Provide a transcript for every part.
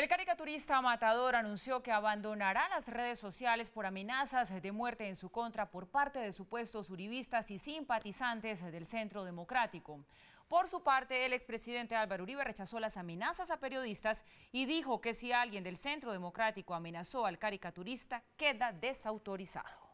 El caricaturista Matador anunció que abandonará las redes sociales por amenazas de muerte en su contra por parte de supuestos uribistas y simpatizantes del Centro Democrático. Por su parte, el expresidente Álvaro Uribe rechazó las amenazas a periodistas y dijo que si alguien del Centro Democrático amenazó al caricaturista, queda desautorizado.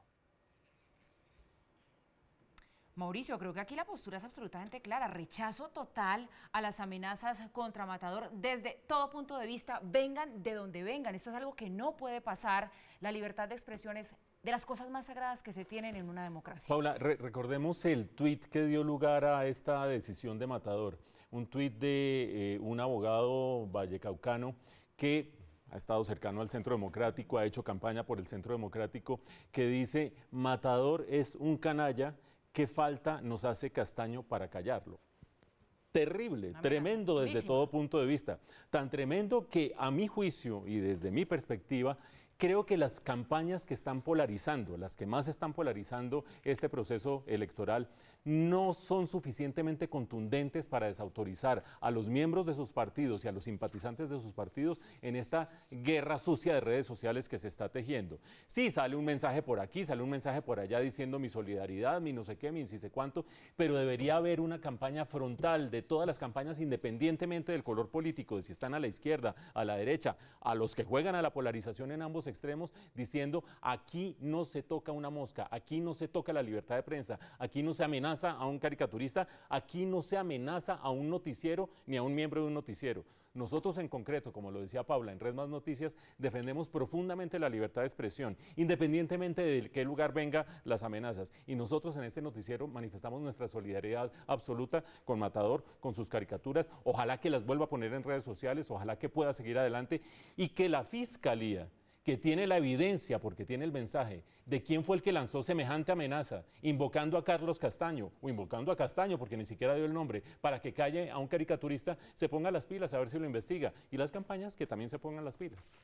Mauricio, creo que aquí la postura es absolutamente clara. Rechazo total a las amenazas contra Matador desde todo punto de vista, vengan de donde vengan. Esto es algo que no puede pasar. La libertad de expresión es de las cosas más sagradas que se tienen en una democracia. Paula, recordemos el tuit que dio lugar a esta decisión de Matador. Un tuit de eh, un abogado vallecaucano que ha estado cercano al Centro Democrático, ha hecho campaña por el Centro Democrático, que dice, Matador es un canalla ¿Qué falta nos hace Castaño para callarlo? Terrible, tremendo desde todo punto de vista. Tan tremendo que a mi juicio y desde mi perspectiva Creo que las campañas que están polarizando, las que más están polarizando este proceso electoral, no son suficientemente contundentes para desautorizar a los miembros de sus partidos y a los simpatizantes de sus partidos en esta guerra sucia de redes sociales que se está tejiendo. Sí, sale un mensaje por aquí, sale un mensaje por allá diciendo mi solidaridad, mi no sé qué, mi no sé cuánto, pero debería haber una campaña frontal de todas las campañas independientemente del color político, de si están a la izquierda, a la derecha, a los que juegan a la polarización en ambos extremos diciendo aquí no se toca una mosca, aquí no se toca la libertad de prensa, aquí no se amenaza a un caricaturista, aquí no se amenaza a un noticiero ni a un miembro de un noticiero. Nosotros en concreto, como lo decía Paula en Red Más Noticias, defendemos profundamente la libertad de expresión, independientemente de qué lugar venga las amenazas. Y nosotros en este noticiero manifestamos nuestra solidaridad absoluta con Matador, con sus caricaturas. Ojalá que las vuelva a poner en redes sociales, ojalá que pueda seguir adelante y que la Fiscalía que tiene la evidencia, porque tiene el mensaje, de quién fue el que lanzó semejante amenaza, invocando a Carlos Castaño, o invocando a Castaño, porque ni siquiera dio el nombre, para que calle a un caricaturista, se ponga las pilas a ver si lo investiga, y las campañas que también se pongan las pilas.